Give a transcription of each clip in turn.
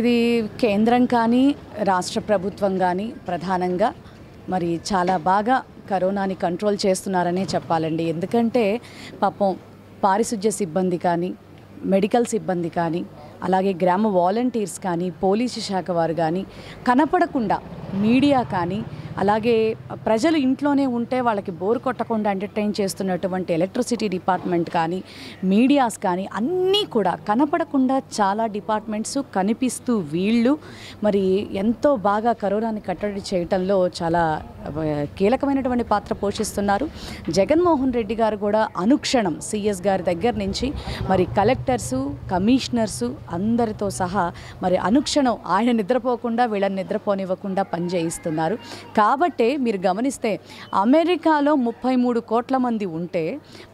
ఇది కేంద్రం కానీ రాష్ట్ర ప్రభుత్వం కానీ ప్రధానంగా మరి చాలా బాగా కరోనాని కంట్రోల్ చేస్తున్నారనే చెప్పాలండి ఎందుకంటే పాపం పారిశుధ్య సిబ్బంది కానీ మెడికల్ సిబ్బంది కానీ అలాగే గ్రామ వాలంటీర్స్ కానీ పోలీసు శాఖ వారు కానీ కనపడకుండా మీడియా కానీ అలాగే ప్రజలు ఇంట్లోనే ఉంటే వాళ్ళకి బోర్ కొట్టకుండా ఎంటర్టైన్ చేస్తున్నటువంటి ఎలక్ట్రిసిటీ డిపార్ట్మెంట్ కానీ మీడియాస్ కానీ అన్నీ కూడా కనపడకుండా చాలా డిపార్ట్మెంట్స్ కనిపిస్తూ వీళ్ళు మరి ఎంతో బాగా కరోనాని కట్టడి చేయటంలో చాలా కీలకమైనటువంటి పాత్ర పోషిస్తున్నారు జగన్మోహన్ రెడ్డి గారు కూడా అనుక్షణం సిఎస్ గారి దగ్గర నుంచి మరి కలెక్టర్సు కమిషనర్సు అందరితో సహా మరి అనుక్షణం ఆయన నిద్రపోకుండా వీళ్ళని నిద్రపోనివ్వకుండా పనిచేయిస్తున్నారు కాబట్టే మీరు గమనిస్తే అమెరికాలో ముప్పై మూడు కోట్ల మంది ఉంటే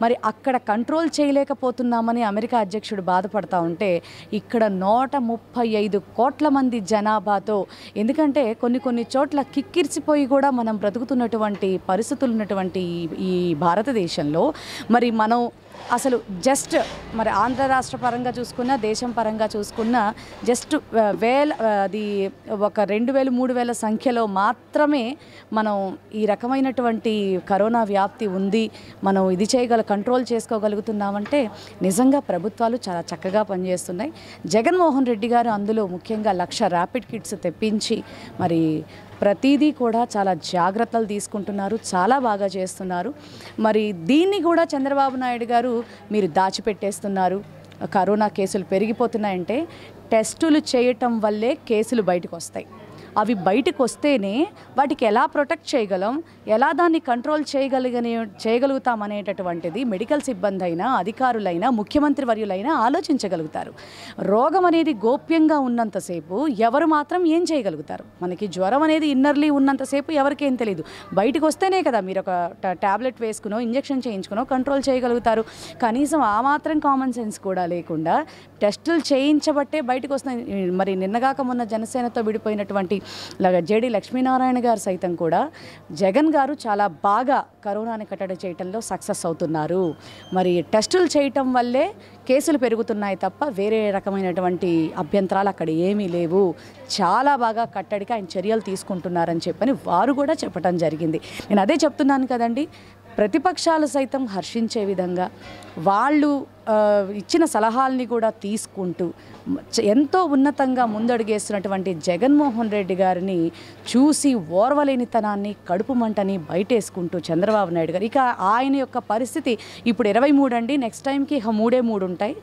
మరి అక్కడ కంట్రోల్ చేయలేకపోతున్నామని అమెరికా అధ్యక్షుడు బాధపడతా ఉంటే ఇక్కడ నూట ముప్పై ఐదు కోట్ల మంది జనాభాతో ఎందుకంటే కొన్ని కొన్ని చోట్ల కిక్కిర్చిపోయి కూడా మనం బ్రతుకుతున్నటువంటి పరిస్థితులు ఉన్నటువంటి ఈ భారతదేశంలో మరి మనం అసలు జస్ట్ మరి ఆంధ్ర రాష్ట్ర పరంగా చూసుకున్న దేశం పరంగా చూసుకున్న జస్ట్ వేల అది ఒక రెండు వేలు మూడు వేల సంఖ్యలో మాత్రమే మనం ఈ రకమైనటువంటి కరోనా వ్యాప్తి ఉంది మనం ఇది చేయగల కంట్రోల్ చేసుకోగలుగుతున్నామంటే నిజంగా ప్రభుత్వాలు చాలా చక్కగా పనిచేస్తున్నాయి జగన్మోహన్ రెడ్డి గారు అందులో ముఖ్యంగా లక్ష ర్యాపిడ్ కిట్స్ తెప్పించి మరి ప్రతిదీ కూడా చాలా జాగ్రత్తలు తీసుకుంటున్నారు చాలా బాగా చేస్తున్నారు మరి దీన్ని కూడా చంద్రబాబు నాయుడు గారు మీరు దాచిపెట్టేస్తున్నారు కరోనా కేసులు పెరిగిపోతున్నాయంటే టెస్టులు చేయటం వల్లే కేసులు బయటకు వస్తాయి అవి బయటకు వస్తేనే వాటికి ఎలా ప్రొటెక్ట్ చేయగలం ఎలా దాన్ని కంట్రోల్ చేయగలిగని చేయగలుగుతాం అనేటటువంటిది మెడికల్ సిబ్బంది అయినా అధికారులైనా ముఖ్యమంత్రి వర్యులైనా ఆలోచించగలుగుతారు రోగం అనేది గోప్యంగా ఉన్నంతసేపు ఎవరు మాత్రం ఏం చేయగలుగుతారు మనకి జ్వరం అనేది ఇన్నర్లీ ఉన్నంతసేపు ఎవరికేం తెలియదు బయటకు వస్తేనే కదా మీరు ఒక ట్యాబ్లెట్ వేసుకునో ఇంజక్షన్ చేయించుకునో కంట్రోల్ చేయగలుగుతారు కనీసం ఆ మాత్రం కామన్ సెన్స్ కూడా లేకుండా టెస్టులు చేయించబట్టే బయటకు వస్తున్నాయి మరి నిన్నగాక మొన్న జనసేనతో విడిపోయినటువంటి జేడి లక్ష్మీనారాయణ గారు సైతం కూడా జగన్ గారు చాలా బాగా కరోనాని కట్టడి చేయటంలో సక్సెస్ అవుతున్నారు మరి టెస్టులు చేయటం వల్లే కేసులు పెరుగుతున్నాయి తప్ప వేరే రకమైనటువంటి అభ్యంతరాలు అక్కడ ఏమీ లేవు చాలా బాగా కట్టడికి ఆయన చర్యలు తీసుకుంటున్నారని చెప్పని వారు కూడా చెప్పడం జరిగింది నేను అదే చెప్తున్నాను కదండి ప్రతిపక్షాలు సైతం హర్షించే విధంగా వాళ్ళు ఇచ్చిన సలహాల్ని కూడా తీసుకుంటూ ఎంతో ఉన్నతంగా ముందడుగేస్తున్నటువంటి జగన్మోహన్ రెడ్డి గారిని చూసి ఓర్వలేనితనాన్ని కడుపు మంటని బయటేసుకుంటూ చంద్రబాబు నాయుడు గారు ఇక ఆయన యొక్క పరిస్థితి ఇప్పుడు ఇరవై మూడు అండి నెక్స్ట్ టైంకి ఇక మూడే మూడు ఉంటాయి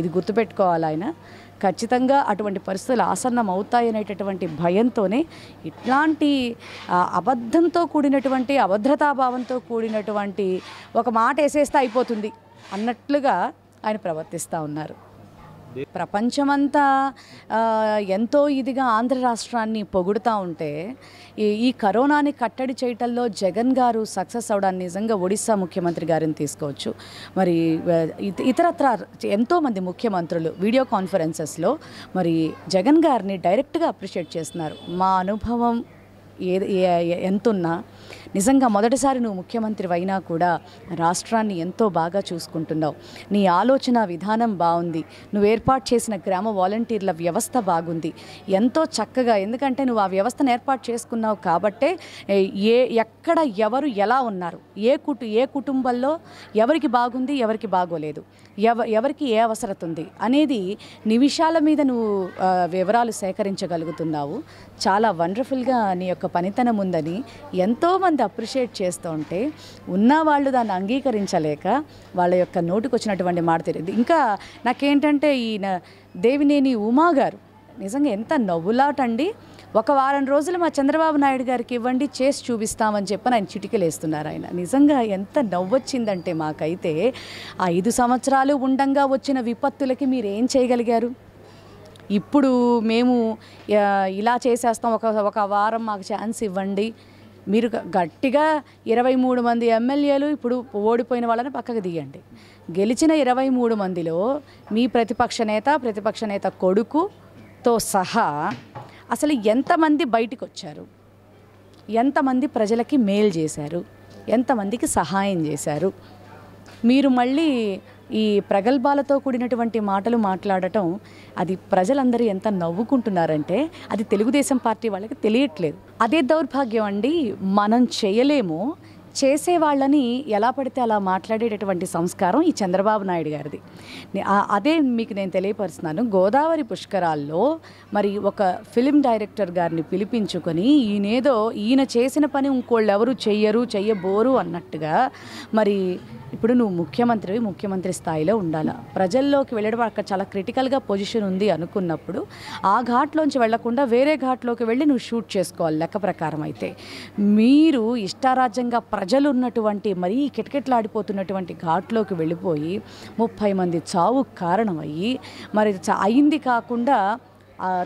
ఇది గుర్తుపెట్టుకోవాలి ఆయన ఖచ్చితంగా అటువంటి పరిస్థితులు ఆసన్నం అవుతాయనేటటువంటి భయంతోనే ఇట్లాంటి అబద్ధంతో కూడినటువంటి అభద్రతాభావంతో కూడినటువంటి ఒక మాట వేసేస్తే అయిపోతుంది అన్నట్లుగా ఆయన ప్రవర్తిస్తూ ఉన్నారు ప్రపంచమంతా ఎంతో ఇదిగా ఆంధ్ర రాష్ట్రాన్ని పొగుడుతూ ఉంటే ఈ కరోనాని కట్టడి చేయటంలో జగన్ గారు సక్సెస్ అవడాన్ని నిజంగా ఒడిశా ముఖ్యమంత్రి గారిని తీసుకోవచ్చు మరి ఇతరత్ర ఎంతోమంది ముఖ్యమంత్రులు వీడియో కాన్ఫరెన్సెస్లో మరి జగన్ గారిని డైరెక్ట్గా అప్రిషియేట్ చేస్తున్నారు మా అనుభవం ఏ ఎంతున్నా నిజంగా మొదటిసారి నువ్వు ముఖ్యమంత్రి అయినా కూడా రాష్ట్రాన్ని ఎంతో బాగా చూసుకుంటున్నావు నీ ఆలోచన విధానం బాగుంది నువ్వు ఏర్పాటు చేసిన గ్రామ వాలంటీర్ల వ్యవస్థ బాగుంది ఎంతో చక్కగా ఎందుకంటే నువ్వు ఆ వ్యవస్థను ఏర్పాటు చేసుకున్నావు కాబట్టే ఏ ఎక్కడ ఎవరు ఎలా ఉన్నారు ఏ కుటు ఏ కుటుంబంలో ఎవరికి బాగుంది ఎవరికి బాగోలేదు ఎవ ఎవరికి ఏ అవసరత ఉంది అనేది నిమిషాల మీద నువ్వు వివరాలు సేకరించగలుగుతున్నావు చాలా వండర్ఫుల్గా నీ యొక్క పనితనం ఉందని ఎంతోమంది అప్రిషియేట్ చేస్తూ ఉంటే ఉన్న వాళ్ళు దాన్ని అంగీకరించలేక వాళ్ళ యొక్క నోటుకు వచ్చినటువంటి మాట తెలియదు ఇంకా నాకేంటంటే ఈ దేవినేని ఉమా గారు నిజంగా ఎంత నవ్వులాటండి ఒక వారం రోజులు మా చంద్రబాబు నాయుడు గారికి ఇవ్వండి చేసి చూపిస్తామని చెప్పి ఆయన చిటికలేస్తున్నారు ఆయన నిజంగా ఎంత నవ్వొచ్చిందంటే మాకైతే ఐదు సంవత్సరాలు ఉండంగా వచ్చిన విపత్తులకి మీరు ఏం చేయగలిగారు ఇప్పుడు మేము ఇలా చేసేస్తాం ఒక ఒక వారం మాకు ఛాన్స్ ఇవ్వండి మీరు గట్టిగా ఇరవై మూడు మంది ఎమ్మెల్యేలు ఇప్పుడు ఓడిపోయిన వాళ్ళని పక్కకు దియండి గెలిచిన ఇరవై మూడు మందిలో మీ ప్రతిపక్ష నేత ప్రతిపక్ష నేత కొడుకుతో సహా అసలు ఎంతమంది బయటకు వచ్చారు ఎంతమంది ప్రజలకి మేలు చేశారు ఎంతమందికి సహాయం చేశారు మీరు మళ్ళీ ఈ ప్రగల్భాలతో కూడినటువంటి మాటలు మాట్లాడటం అది ప్రజలందరూ ఎంత నవ్వుకుంటున్నారంటే అది తెలుగుదేశం పార్టీ వాళ్ళకి తెలియట్లేదు అదే దౌర్భాగ్యం అండి మనం చేయలేము చేసేవాళ్ళని ఎలా పడితే అలా మాట్లాడేటటువంటి సంస్కారం ఈ చంద్రబాబు నాయుడు గారిది అదే మీకు నేను తెలియపరుస్తున్నాను గోదావరి పుష్కరాల్లో మరి ఒక ఫిలిం డైరెక్టర్ గారిని పిలిపించుకొని ఈయనేదో ఈయన చేసిన పని ఇంకోళ్ళు ఎవరు చెయ్యరు చెయ్యబోరు అన్నట్టుగా మరి ఇప్పుడు నువ్వు ముఖ్యమంత్రివి ముఖ్యమంత్రి స్థాయిలో ఉండాలా ప్రజల్లోకి వెళ్ళడం అక్కడ చాలా క్రిటికల్గా పొజిషన్ ఉంది అనుకున్నప్పుడు ఆ ఘాట్లోంచి వెళ్లకుండా వేరే ఘాట్లోకి వెళ్ళి నువ్వు షూట్ చేసుకోవాలి లెక్క ప్రకారం అయితే మీరు ఇష్టారాజ్యంగా ప్రజలు ఉన్నటువంటి మరీ కిటకిటలాడిపోతున్నటువంటి ఘాట్లోకి వెళ్ళిపోయి ముప్పై మంది చావు కారణమయ్యి మరి అయింది కాకుండా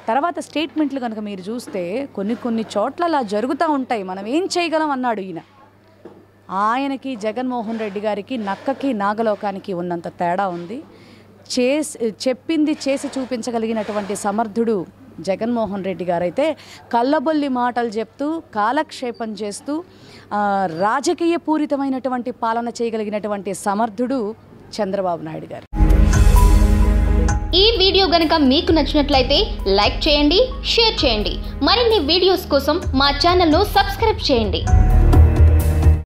తర్వాత స్టేట్మెంట్లు కనుక మీరు చూస్తే కొన్ని కొన్ని చోట్ల అలా జరుగుతూ ఉంటాయి మనం ఏం చేయగలం అన్నాడు ఈయన ఆయనకి జగన్మోహన్ రెడ్డి గారికి నక్కకి నాగలోకానికి ఉన్నంత తేడా ఉంది చేసి చెప్పింది చేసి చూపించగలిగినటువంటి సమర్థుడు జగన్మోహన్ రెడ్డి గారైతే కళ్ళబొల్లి మాటలు చెప్తూ కాలక్షేపం చేస్తూ రాజకీయ పూరితమైనటువంటి పాలన చేయగలిగినటువంటి సమర్థుడు చంద్రబాబు నాయుడు గారు ఈ వీడియో గనక మీకు నచ్చినట్లయితే లైక్ చేయండి షేర్ చేయండి మరిన్ని వీడియోస్ కోసం మా ఛానల్ను సబ్స్క్రైబ్ చేయండి